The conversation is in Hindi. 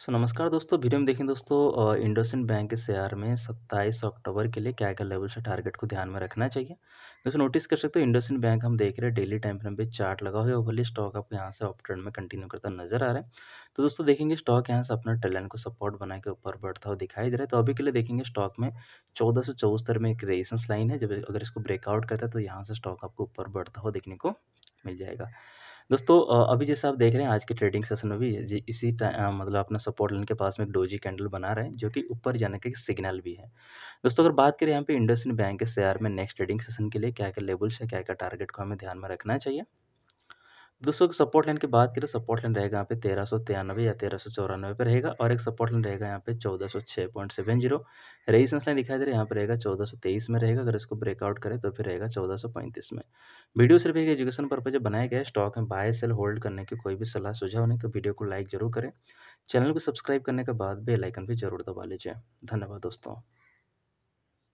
सो so, नमस्कार दोस्तों वीडियो में देखें दोस्तों इंडोसिन बैंक के शेयर में 27 अक्टूबर के लिए क्या क्या लेवल से टारगेट को ध्यान में रखना चाहिए दोस्तों नोटिस कर सकते हो इंडोसिन बैंक हम देख रहे हैं डेली टाइम फ्रेम पे चार्ट लगा हुआ है ओवरली स्टॉक आपको यहाँ से ऑपट्रेंड में कंटिन्यू करता नजर आ रहा है तो दोस्तों देखेंगे स्टॉक यहाँ से अपना टैलेंट को सपोर्ट बना के ऊपर बढ़ता हुआ दिखाई दे रहा है तो अभी के लिए देखेंगे स्टॉक में चौदह में एक रेजिस्टेंस लाइन है जब अगर इसको ब्रेकआउट करता है तो यहाँ से स्टॉक आपको ऊपर बढ़ता हुआ देखने को मिल जाएगा दोस्तों अभी जैसे आप देख रहे हैं आज के ट्रेडिंग सेशन में भी इसी टाइम मतलब अपना सपोर्ट लाइन के पास में एक डोजी कैंडल बना रहे हैं जो कि ऊपर जाने का एक सिग्नल भी है दोस्तों अगर बात करें यहाँ पे इंडस्ट्रियल बैंक के शेयर में नेक्स्ट ट्रेडिंग सेशन के लिए क्या क्या लेवल्स है क्या क्या टारगेट को हमें ध्यान में रखना चाहिए दोस्तों सपोर्ट लाइन की बात करें सपोर्ट लाइन रहेगा यहाँ पे तेरह सौ तिरानवे या तेरह सौ चौरानवे पर रहेगा और एक सपोर्ट लाइन रहेगा यहाँ पे चौदह सौ छः point seven zero resistance line दिखाई दे रहा है यहाँ पर रहेगा चौदह सौ तेईस में रहेगा अगर इसको ब्रेकआउट करें तो फिर रहेगा चौदह सौ पैंतीस में वीडियो सिर्फ एक एजुकेशन पर्पज बनाया गया स्टॉक में बाय सेल होल्ड करने की कोई भी सलाह सुझाव नहीं तो वीडियो को लाइक जरूर करें चैनल को सब्सक्राइब करने के बाद बेलाइकन भी जरूर दबा लीजिए धन्यवाद दोस्तों